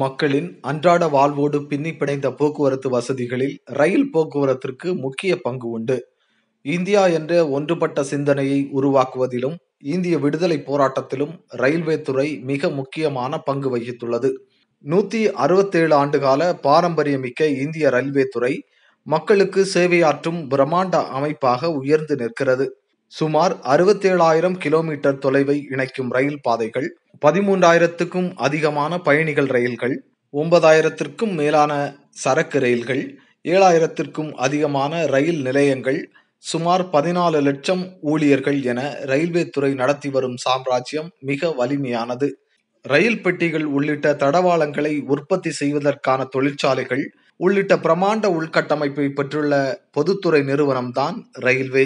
மக்களின் அன்றாட வாழ்வோடு பின்னி பிணைந்த போக்குவரத்து வசதிகளில் ரயில் போக்குவரத்திற்கு முக்கிய பங்கு உண்டு இந்தியா என்ற ஒன்றுபட்ட சிந்தனையை உருவாக்குவதிலும் இந்திய விடுதலை போராட்டத்திலும் ரயில்வே துறை மிக முக்கியமான பங்கு வகித்துள்ளது நூத்தி அறுபத்தேழு ஆண்டுகால பாரம்பரியமிக்க இந்திய ரயில்வே துறை மக்களுக்கு சேவையாற்றும் பிரம்மாண்ட அமைப்பாக உயர்ந்து நிற்கிறது சுமார் அறுபத்தேழாயிரம் கிலோமீட்டர் தொலைவை இணைக்கும் ரயில் பாதைகள் பதிமூன்றாயிரத்துக்கும் அதிகமான பயணிகள் ரயில்கள் ஒன்பதாயிரத்திற்கும் மேலான சரக்கு ரயில்கள் ஏழாயிரத்திற்கும் அதிகமான ரயில் நிலையங்கள் சுமார் பதினாலு லட்சம் ஊழியர்கள் என ரயில்வே துறை நடத்தி வரும் சாம்ராஜ்யம் மிக வலிமையானது ரயில் பெட்டிகள் உள்ளிட்ட தடவாளங்களை உற்பத்தி செய்வதற்கான தொழிற்சாலைகள் உள்ளிட்ட பிரமாண்ட உள்கட்டமைப்பை பெற்றுள்ள பொதுத்துறை நிறுவனம்தான் ரயில்வே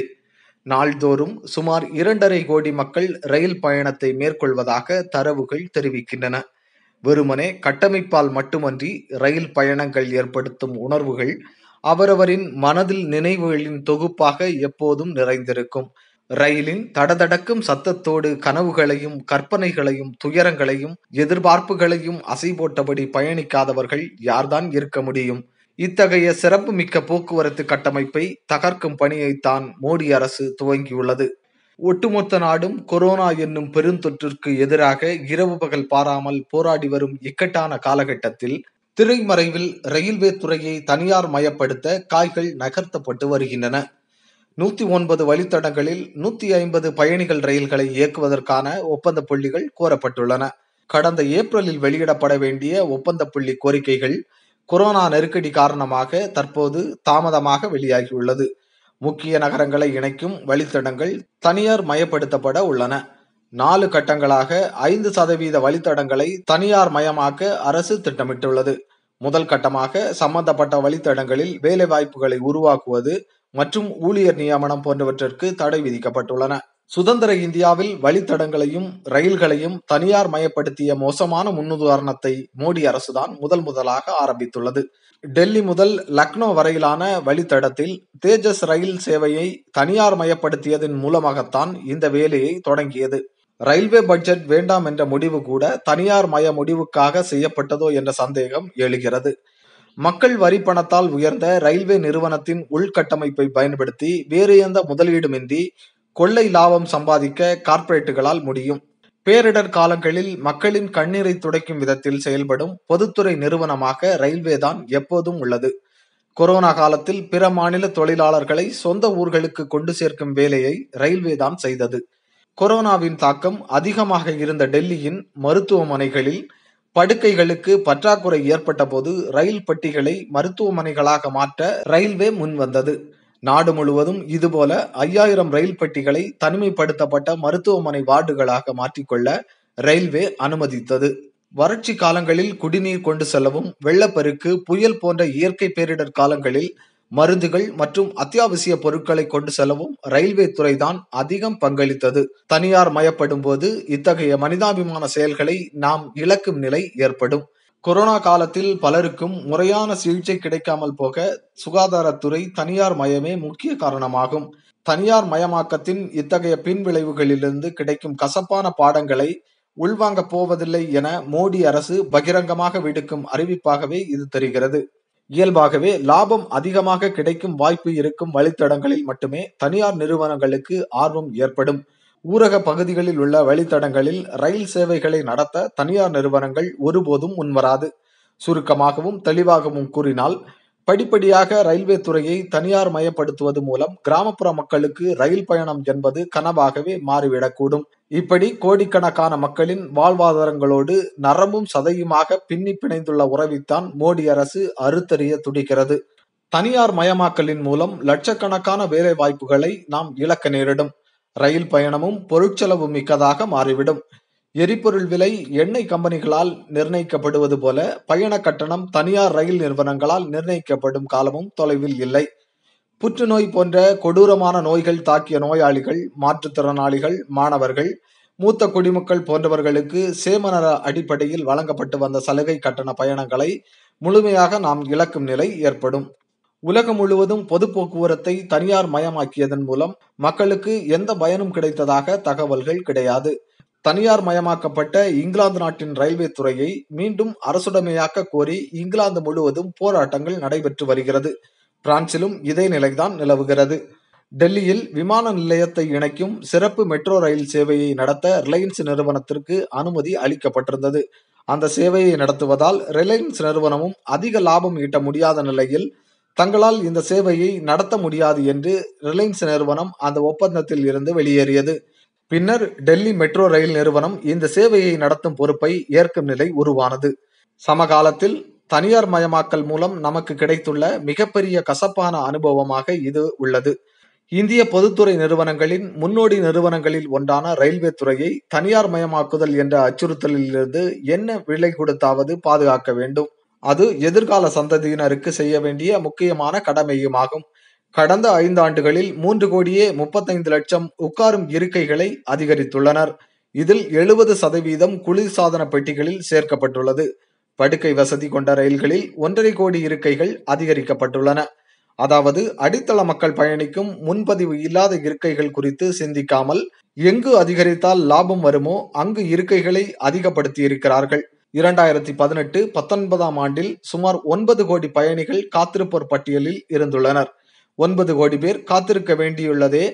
நாள்தோறும் சுமார் இரண்டரை கோடி மக்கள் ரயில் பயணத்தை மேற்கொள்வதாக தரவுகள் தெரிவிக்கின்றன வெறுமனே கட்டமைப்பால் மட்டுமன்றி ரயில் பயணங்கள் ஏற்படுத்தும் உணர்வுகள் அவரவரின் மனதில் நினைவுகளின் தொகுப்பாக எப்போதும் நிறைந்திருக்கும் ரயிலின் தடதடக்கும் சத்தத்தோடு கனவுகளையும் கற்பனைகளையும் துயரங்களையும் எதிர்பார்ப்புகளையும் அசை போட்டபடி பயணிக்காதவர்கள் யார்தான் இருக்க முடியும் இத்தகைய சிறப்புமிக்க போக்குவரத்து கட்டமைப்பை தகர்க்கும் பணியைத்தான் மோடி அரசு துவங்கியுள்ளது ஒட்டுமொத்த நாடும் கொரோனா என்னும் பெருந்தொற்றிற்கு எதிராக இரவு பகல் பாராமல் போராடி வரும் இக்கட்டான காலகட்டத்தில் திரைமறைவில் ரயில்வே துறையை தனியார் மயப்படுத்த காய்கள் நகர்த்தப்பட்டு வருகின்றன நூத்தி ஒன்பது வழித்தடங்களில் நூத்தி ஐம்பது பயணிகள் ரயில்களை இயக்குவதற்கான ஒப்பந்த புள்ளிகள் கோரப்பட்டுள்ளன கடந்த ஏப்ரலில் வெளியிடப்பட வேண்டிய ஒப்பந்த புள்ளி கோரிக்கைகள் கொரோனா நெருக்கடி காரணமாக தற்போது தாமதமாக வெளியாகியுள்ளது முக்கிய நகரங்களை இணைக்கும் வழித்தடங்கள் தனியார் மயப்படுத்தப்பட உள்ளன நாலு கட்டங்களாக ஐந்து சதவீத வழித்தடங்களை தனியார் மயமாக்க அரசு திட்டமிட்டுள்ளது முதல் கட்டமாக சம்பந்தப்பட்ட வழித்தடங்களில் வேலைவாய்ப்புகளை உருவாக்குவது மற்றும் ஊழியர் நியமனம் போன்றவற்றிற்கு தடை விதிக்கப்பட்டுள்ளன சுதந்திர இந்தியாவில் வழித்தடங்களையும் ரயில்களையும் தனியார் மயப்படுத்திய மோசமான முன்னுதாரணத்தை மோடி அரசுதான் முதல் முதலாக ஆரம்பித்துள்ளது டெல்லி முதல் லக்னோ வரையிலான வழித்தடத்தில் தேஜஸ் ரயில் சேவையை தனியார் மயப்படுத்தியதன் மூலமாகத்தான் இந்த வேலையை தொடங்கியது ரயில்வே பட்ஜெட் வேண்டாம் என்ற முடிவு கூட தனியார் மய முடிவுக்காக செய்யப்பட்டதோ என்ற சந்தேகம் எழுகிறது மக்கள் வரி பணத்தால் உயர்ந்த ரயில்வே நிறுவனத்தின் உள்கட்டமைப்பை பயன்படுத்தி வேறு எந்த முதலீடுமின்றி கொள்ளை லாபம் சம்பாதிக்க கார்ப்பரேட்டுகளால் முடியும் பேரிடர் காலங்களில் மக்களின் கண்ணீரை துடைக்கும் விதத்தில் செயல்படும் பொதுத்துறை நிறுவனமாக ரயில்வே தான் எப்போதும் உள்ளது கொரோனா காலத்தில் பிற மாநில தொழிலாளர்களை சொந்த ஊர்களுக்கு கொண்டு சேர்க்கும் வேலையை ரயில்வே தான் செய்தது கொரோனாவின் தாக்கம் அதிகமாக இருந்த டெல்லியின் மருத்துவமனைகளில் படுக்கைகளுக்கு பற்றாக்குறை ஏற்பட்ட போது ரயில் பட்டிகளை மருத்துவமனைகளாக மாற்ற ரயில்வே முன்வந்தது நாடு முழுவதும் இதுபோல ஐயாயிரம் ரயில் பெட்டிகளை தனிமைப்படுத்தப்பட்ட மருத்துவமனை வார்டுகளாக மாற்றிக்கொள்ள ரயில்வே அனுமதித்தது வறட்சி காலங்களில் குடிநீர் கொண்டு செல்லவும் வெள்ளப்பெருக்கு புயல் போன்ற இயற்கை பேரிடர் காலங்களில் மருந்துகள் மற்றும் அத்தியாவசிய பொருட்களை கொண்டு செல்லவும் ரயில்வே துறைதான் அதிகம் பங்களித்தது தனியார் மயப்படும் போது இத்தகைய மனிதாபிமான செயல்களை நாம் இழக்கும் நிலை ஏற்படும் கொரோனா காலத்தில் பலருக்கும் முறையான சிகிச்சை கிடைக்காமல் போக சுகாதாரத்துறை தனியார் மயமே முக்கிய காரணமாகும் தனியார் மயமாக்கத்தின் இத்தகைய பின்விளைவுகளிலிருந்து கிடைக்கும் கசப்பான பாடங்களை உள்வாங்கப் போவதில்லை என மோடி அரசு பகிரங்கமாக விடுக்கும் அறிவிப்பாகவே இது தெரிகிறது இயல்பாகவே லாபம் அதிகமாக கிடைக்கும் வாய்ப்பு இருக்கும் வழித்தடங்களில் மட்டுமே தனியார் நிறுவனங்களுக்கு ஆர்வம் ஏற்படும் ஊரக பகுதிகளில் உள்ள வழித்தடங்களில் ரயில் சேவைகளை நடத்த தனியார் நிறுவனங்கள் ஒருபோதும் முன்வராது சுருக்கமாகவும் தெளிவாகவும் கூறினால் படிப்படியாக ரயில்வே துறையை தனியார் மயப்படுத்துவது மூலம் கிராமப்புற மக்களுக்கு ரயில் பயணம் என்பது கனவாகவே மாறிவிடக்கூடும் இப்படி கோடிக்கணக்கான மக்களின் வாழ்வாதாரங்களோடு நரம்பும் சதையுமாக பின்னி பிணைந்துள்ள உறவைத்தான் மோடி அரசு அறுத்தறிய துடிக்கிறது தனியார் மயமாக்கலின் மூலம் லட்சக்கணக்கான வேலை வாய்ப்புகளை நாம் இழக்க நேரிடும் ரயில் பயணமும் பொருட்செலவு மிக்கதாக மாறிவிடும் எரிபொருள் விலை எண்ணெய் கம்பெனிகளால் நிர்ணயிக்கப்படுவது போல பயண கட்டணம் தனியார் ரயில் நிறுவனங்களால் நிர்ணயிக்கப்படும் காலமும் தொலைவில் இல்லை புற்றுநோய் போன்ற கொடூரமான நோய்கள் தாக்கிய நோயாளிகள் மாற்றுத்திறனாளிகள் மாணவர்கள் மூத்த குடிமக்கள் போன்றவர்களுக்கு சேமநல அடிப்படையில் வழங்கப்பட்டு வந்த சலுகை கட்டண பயணங்களை முழுமையாக நாம் இழக்கும் நிலை ஏற்படும் உலகம் முழுவதும் பொது போக்குவரத்தை தனியார் மயமாக்கியதன் மூலம் மக்களுக்கு எந்த பயனும் கிடைத்ததாக தகவல்கள் கிடையாது தனியார் மயமாக்கப்பட்ட இங்கிலாந்து நாட்டின் ரயில்வே துறையை மீண்டும் அரசுடைமையாக்க கோரி இங்கிலாந்து முழுவதும் போராட்டங்கள் நடைபெற்று வருகிறது பிரான்சிலும் இதே நிலைதான் நிலவுகிறது டெல்லியில் விமான நிலையத்தை இணைக்கும் சிறப்பு மெட்ரோ ரயில் சேவையை நடத்த ரிலையன்ஸ் நிறுவனத்திற்கு அனுமதி அளிக்கப்பட்டிருந்தது அந்த சேவையை நடத்துவதால் ரிலையன்ஸ் நிறுவனமும் அதிக லாபம் ஈட்ட முடியாத நிலையில் தங்களால் இந்த சேவையை நடத்த முடியாது என்று ரிலையன்ஸ் நிறுவனம் அந்த ஒப்பந்தத்தில் இருந்து வெளியேறியது பின்னர் டெல்லி மெட்ரோ ரயில் நிறுவனம் இந்த சேவையை நடத்தும் பொறுப்பை ஏற்கும் நிலை உருவானது சமகாலத்தில் தனியார் மயமாக்கல் மூலம் நமக்கு கிடைத்துள்ள மிகப்பெரிய கசப்பான அனுபவமாக இது உள்ளது இந்திய பொதுத்துறை நிறுவனங்களின் முன்னோடி நிறுவனங்களில் ஒன்றான ரயில்வே துறையை தனியார் மயமாக்குதல் என்ற அச்சுறுத்தலில் இருந்து என்ன விலை கொடுத்தாவது பாதுகாக்க வேண்டும் அது எதிர்கால சந்ததியினருக்கு செய்ய வேண்டிய முக்கியமான கடமையுமாகும் கடந்த ஐந்தாண்டுகளில் மூன்று கோடியே முப்பத்தைந்து லட்சம் உட்காரும் இருக்கைகளை அதிகரித்துள்ளனர் இதில் எழுபது சதவீதம் குளிர்சாதன பெட்டிகளில் சேர்க்கப்பட்டுள்ளது படுக்கை வசதி கொண்ட ரயில்களில் ஒன்றரை கோடி இருக்கைகள் அதிகரிக்கப்பட்டுள்ளன அதாவது அடித்தள மக்கள் பயணிக்கும் முன்பதிவு இல்லாத இருக்கைகள் குறித்து சிந்திக்காமல் எங்கு அதிகரித்தால் லாபம் வருமோ அங்கு இருக்கைகளை அதிகப்படுத்தி இருக்கிறார்கள் இரண்டாயிரத்தி பதினெட்டு பத்தொன்பதாம் ஆண்டில் சுமார் ஒன்பது கோடி பயணிகள் காத்திருப்போர் பட்டியலில் இருந்துள்ளனர் ஒன்பது கோடி பேர் காத்திருக்க வேண்டியுள்ளதே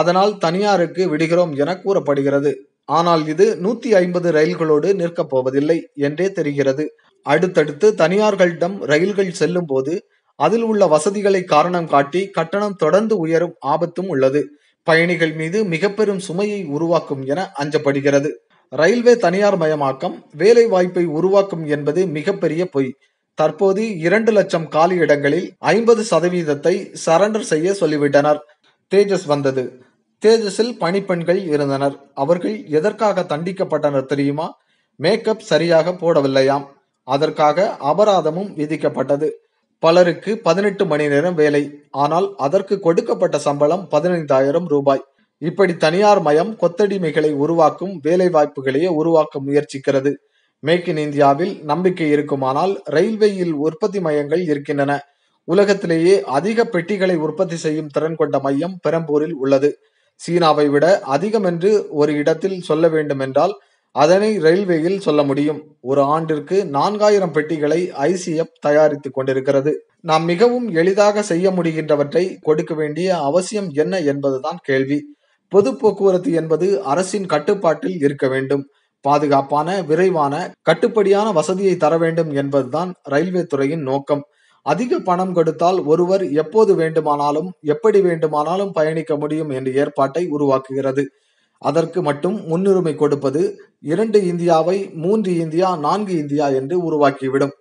அதனால் தனியாருக்கு விடுகிறோம் என கூறப்படுகிறது ஆனால் இது நூத்தி ஐம்பது ரயில்களோடு நிற்கப் போவதில்லை என்றே தெரிகிறது அடுத்தடுத்து தனியார்களிடம் ரயில்கள் செல்லும் போது அதில் உள்ள வசதிகளை காரணம் காட்டி கட்டணம் தொடர்ந்து உயரும் ஆபத்தும் உள்ளது பயணிகள் மீது மிக பெரும் சுமையை உருவாக்கும் என அஞ்சப்படுகிறது ரயில்வே தனியார் மயமாக்கம் வேலை வாய்ப்பை உருவாக்கும் என்பது மிகப்பெரிய பொய் தற்போது இரண்டு லட்சம் காலி இடங்களில் ஐம்பது சதவீதத்தை சரண்டர் செய்ய சொல்லிவிட்டனர் தேஜஸ் வந்தது தேஜஸில் பணிப்பெண்கள் இருந்தனர் அவர்கள் எதற்காக தண்டிக்கப்பட்டனர் தெரியுமா மேக்கப் சரியாக போடவில்லையாம் அதற்காக அபராதமும் விதிக்கப்பட்டது பலருக்கு பதினெட்டு மணி நேரம் வேலை ஆனால் அதற்கு கொடுக்கப்பட்ட சம்பளம் பதினைந்தாயிரம் ரூபாய் இப்படி தனியார் மயம் கொத்தடிமைகளை உருவாக்கும் வேலை வாய்ப்புகளையே உருவாக்க முயற்சிக்கிறது மேக் இன் இந்தியாவில் நம்பிக்கை இருக்குமானால் ரயில்வேயில் உற்பத்தி மையங்கள் இருக்கின்றன உலகத்திலேயே அதிக பெட்டிகளை உற்பத்தி செய்யும் திறன் கொண்ட மையம் பெரம்பூரில் உள்ளது சீனாவை விட அதிகம் என்று ஒரு இடத்தில் சொல்ல வேண்டும் என்றால் அதனை ரயில்வேயில் சொல்ல முடியும் ஒரு ஆண்டிற்கு நான்காயிரம் பெட்டிகளை ஐசிஎப் தயாரித்துக் கொண்டிருக்கிறது நாம் மிகவும் எளிதாக செய்ய முடிகின்றவற்றை கொடுக்க வேண்டிய அவசியம் என்ன என்பதுதான் கேள்வி பொது போக்குவரத்து என்பது அரசின் கட்டுப்பாட்டில் இருக்க வேண்டும் பாதுகாப்பான விரைவான கட்டுப்படியான வசதியை தர வேண்டும் என்பதுதான் ரயில்வே துறையின் நோக்கம் அதிக பணம் கொடுத்தால் ஒருவர் எப்போது வேண்டுமானாலும் எப்படி வேண்டுமானாலும் பயணிக்க முடியும் என்ற ஏற்பாட்டை உருவாக்குகிறது அதற்கு மட்டும் முன்னுரிமை கொடுப்பது இரண்டு இந்தியாவை மூன்று இந்தியா நான்கு இந்தியா என்று உருவாக்கிவிடும்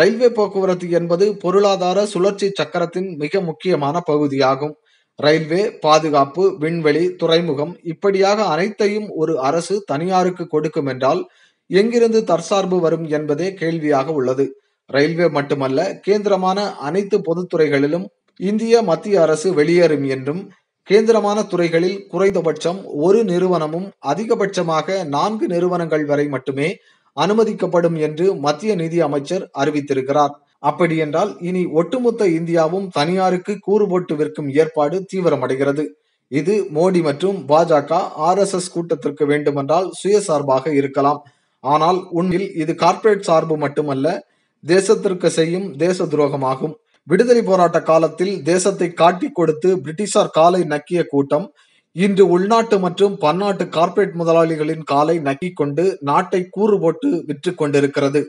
ரயில்வே போக்குவரத்து என்பது பொருளாதார சுழற்சி சக்கரத்தின் மிக முக்கியமான பகுதியாகும் ரயில்வே பாதுகாப்பு விண்வெளி துறைமுகம் இப்படியாக அனைத்தையும் ஒரு அரசு தனியாருக்கு கொடுக்கும் என்றால் எங்கிருந்து தற்சார்பு வரும் என்பதே கேள்வியாக உள்ளது ரயில்வே மட்டுமல்ல கேந்திரமான அனைத்து பொதுத்துறைகளிலும் இந்திய மத்திய அரசு வெளியேறும் என்றும் கேந்திரமான துறைகளில் குறைந்தபட்சம் ஒரு நிறுவனமும் அதிகபட்சமாக நான்கு நிறுவனங்கள் வரை மட்டுமே அனுமதிக்கப்படும் என்று மத்திய நிதி அமைச்சர் அறிவித்திருக்கிறார் அப்படியென்றால் இனி ஒட்டுமொத்த இந்தியாவும் தனியாருக்கு கூறுபோட்டு விற்கும் ஏற்பாடு தீவிரமடைகிறது இது மோடி மற்றும் பாஜக ஆர் எஸ் எஸ் கூட்டத்திற்கு வேண்டுமென்றால் சுயசார்பாக இருக்கலாம் ஆனால் உண்மையில் இது கார்ப்பரேட் சார்பு மட்டுமல்ல தேசத்திற்கு செய்யும் தேச துரோகமாகும் விடுதலை போராட்ட காலத்தில் தேசத்தை காட்டி கொடுத்து பிரிட்டிஷார் காலை நக்கிய கூட்டம் இன்று உள்நாட்டு மற்றும் பன்னாட்டு கார்ப்பரேட் முதலாளிகளின் காலை நக்கிக் கொண்டு நாட்டை கூறு போட்டு விற்று கொண்டிருக்கிறது